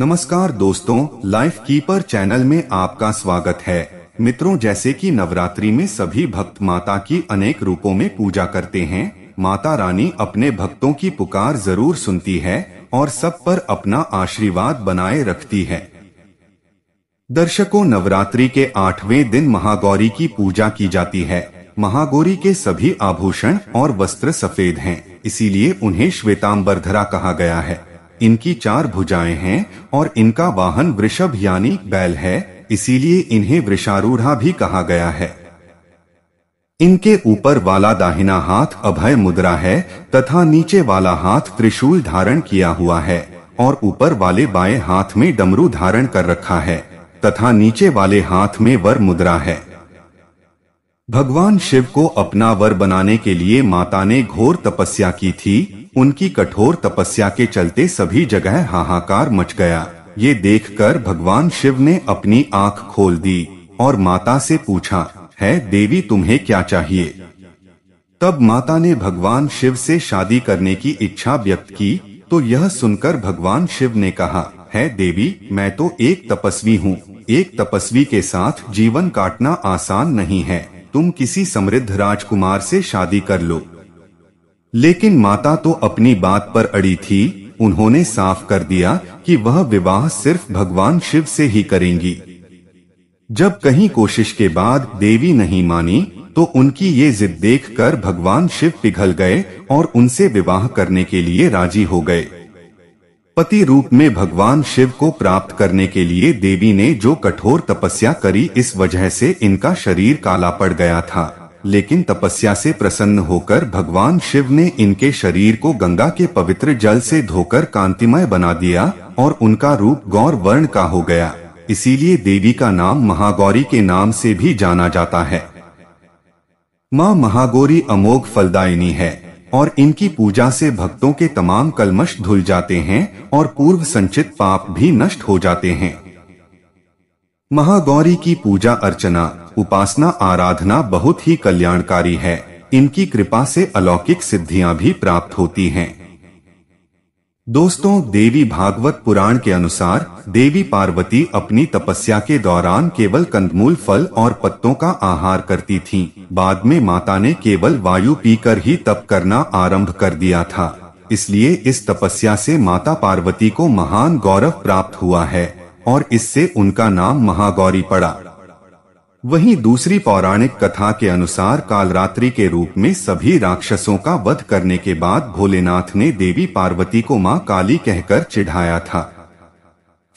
नमस्कार दोस्तों life keeper channel में आपका स्वागत है मित्रों जैसे कि नवरात्रि में सभी भक्त माता की अनेक रूपों में पूजा करते हैं माता रानी अपने भक्तों की पुकार जरूर सुनती है और सब पर अपना आशीर्वाद बनाए रखती है दर्शकों नवरात्रि के आठवें दिन महागौरी की पूजा की जाती है महागौरी के सभी आभूषण और वस्त्र सफेद हैं, इसीलिए उन्हें धरा कहा गया है इनकी चार भुजाएं हैं और इनका वाहन वृषभ यानी बैल है इसीलिए इन्हें वृषारूढ़ा भी कहा गया है इनके ऊपर वाला दाहिना हाथ अभय मुद्रा है तथा नीचे वाला हाथ त्रिशूल धारण किया हुआ है और ऊपर वाले बाएं हाथ में डमरू धारण कर रखा है तथा नीचे वाले हाथ में वर मुद्रा है भगवान शिव को अपना वर बनाने के लिए माता ने घोर तपस्या की थी उनकी कठोर तपस्या के चलते सभी जगह हाहाकार मच गया ये देखकर भगवान शिव ने अपनी आंख खोल दी और माता से पूछा है देवी तुम्हें क्या चाहिए तब माता ने भगवान शिव से शादी करने की इच्छा व्यक्त की तो यह सुनकर भगवान शिव ने कहा है देवी मैं तो एक तपस्वी हूँ एक तपस्वी के साथ जीवन काटना आसान नहीं है तुम किसी समृद्ध राजकुमार से शादी कर लो लेकिन माता तो अपनी बात पर अड़ी थी उन्होंने साफ कर दिया कि वह विवाह सिर्फ भगवान शिव से ही करेंगी जब कहीं कोशिश के बाद देवी नहीं मानी तो उनकी ये जिद देखकर भगवान शिव पिघल गए और उनसे विवाह करने के लिए राजी हो गए पति रूप में भगवान शिव को प्राप्त करने के लिए देवी ने जो कठोर तपस्या करी इस वजह से इनका शरीर काला पड़ गया था लेकिन तपस्या से प्रसन्न होकर भगवान शिव ने इनके शरीर को गंगा के पवित्र जल से धोकर कांतिमय बना दिया और उनका रूप गौर वर्ण का हो गया इसीलिए देवी का नाम महागौरी के नाम से भी जाना जाता है माँ महागौरी अमोघ फलदायिनी है और इनकी पूजा से भक्तों के तमाम कलमश धुल जाते हैं और पूर्व संचित पाप भी नष्ट हो जाते हैं महागौरी की पूजा अर्चना उपासना आराधना बहुत ही कल्याणकारी है इनकी कृपा से अलौकिक सिद्धियां भी प्राप्त होती हैं। दोस्तों देवी भागवत पुराण के अनुसार देवी पार्वती अपनी तपस्या के दौरान केवल कंदमूल फल और पत्तों का आहार करती थीं। बाद में माता ने केवल वायु पीकर ही तप करना आरंभ कर दिया था इसलिए इस तपस्या से माता पार्वती को महान गौरव प्राप्त हुआ है और इससे उनका नाम महागौरी पड़ा वहीं दूसरी पौराणिक कथा के अनुसार कालरात्रि के रूप में सभी राक्षसों का वध करने के बाद भोलेनाथ ने देवी पार्वती को मां काली कहकर चिढ़ाया था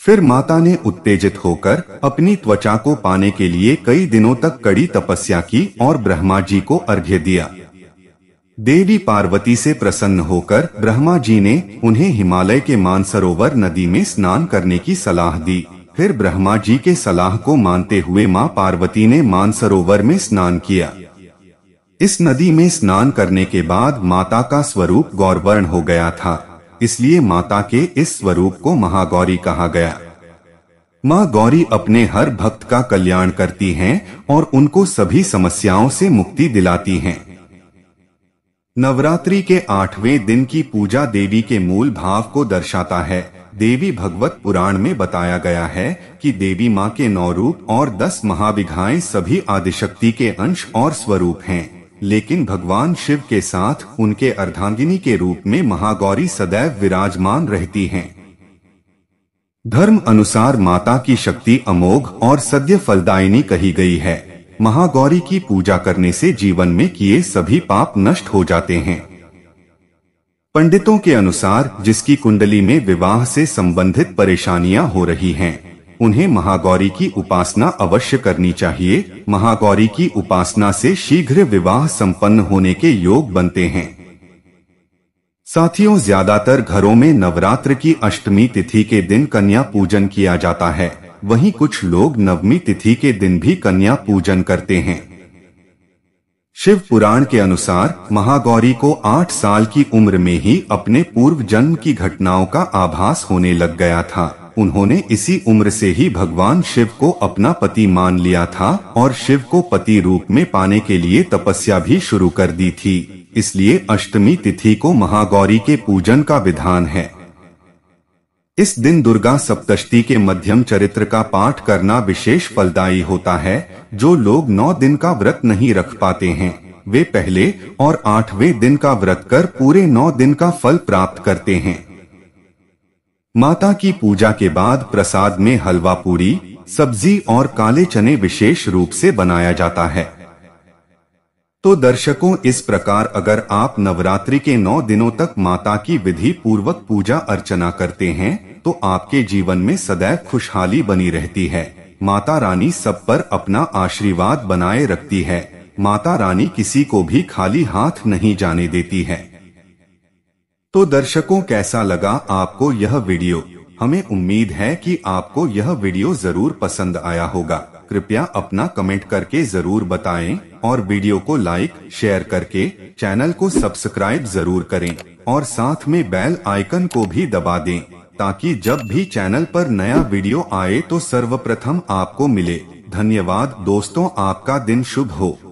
फिर माता ने उत्तेजित होकर अपनी त्वचा को पाने के लिए कई दिनों तक कड़ी तपस्या की और ब्रह्मा जी को अर्घ्य दिया देवी पार्वती से प्रसन्न होकर ब्रह्मा जी ने उन्हें हिमालय के मानसरोवर नदी में स्नान करने की सलाह दी फिर ब्रह्मा जी के सलाह को मानते हुए माँ पार्वती ने मानसरोवर में स्नान किया इस नदी में स्नान करने के बाद माता का स्वरूप गौरवर्ण हो गया था इसलिए माता के इस स्वरूप को महागौरी कहा गया माँ गौरी अपने हर भक्त का कल्याण करती हैं और उनको सभी समस्याओं से मुक्ति दिलाती हैं नवरात्रि के आठवें दिन की पूजा देवी के मूल भाव को दर्शाता है देवी भगवत पुराण में बताया गया है कि देवी माँ के नौ रूप और दस महाविघाएं सभी आदिशक्ति के अंश और स्वरूप हैं, लेकिन भगवान शिव के साथ उनके अर्धांगिनी के रूप में महागौरी सदैव विराजमान रहती हैं। धर्म अनुसार माता की शक्ति अमोघ और सद्य फलदायिनी कही गई है महागौरी की पूजा करने से जीवन में किए सभी पाप नष्ट हो जाते हैं पंडितों के अनुसार जिसकी कुंडली में विवाह से संबंधित परेशानियां हो रही हैं, उन्हें महागौरी की उपासना अवश्य करनी चाहिए महागौरी की उपासना से शीघ्र विवाह संपन्न होने के योग बनते हैं साथियों ज्यादातर घरों में नवरात्र की अष्टमी तिथि के दिन कन्या पूजन किया जाता है वहीं कुछ लोग नवमी तिथि के दिन भी कन्या पूजन करते हैं शिव पुराण के अनुसार महागौरी को आठ साल की उम्र में ही अपने पूर्व जन्म की घटनाओं का आभास होने लग गया था उन्होंने इसी उम्र से ही भगवान शिव को अपना पति मान लिया था और शिव को पति रूप में पाने के लिए तपस्या भी शुरू कर दी थी इसलिए अष्टमी तिथि को महागौरी के पूजन का विधान है इस दिन दुर्गा सप्तशती के मध्यम चरित्र का पाठ करना विशेष फलदायी होता है जो लोग नौ दिन का व्रत नहीं रख पाते हैं वे पहले और आठवें दिन का व्रत कर पूरे नौ दिन का फल प्राप्त करते हैं माता की पूजा के बाद प्रसाद में हलवा पूरी सब्जी और काले चने विशेष रूप से बनाया जाता है तो दर्शकों इस प्रकार अगर आप नवरात्रि के नौ दिनों तक माता की विधि पूर्वक पूजा अर्चना करते हैं तो आपके जीवन में सदैव खुशहाली बनी रहती है माता रानी सब पर अपना आशीर्वाद बनाए रखती है माता रानी किसी को भी खाली हाथ नहीं जाने देती है तो दर्शकों कैसा लगा आपको यह वीडियो हमें उम्मीद है कि आपको यह वीडियो जरूर पसंद आया होगा कृपया अपना कमेंट करके जरूर बताएं और वीडियो को लाइक शेयर करके चैनल को सब्सक्राइब जरूर करें और साथ में बेल आइकन को भी दबा दें ताकि जब भी चैनल पर नया वीडियो आए तो सर्वप्रथम आपको मिले धन्यवाद दोस्तों आपका दिन शुभ हो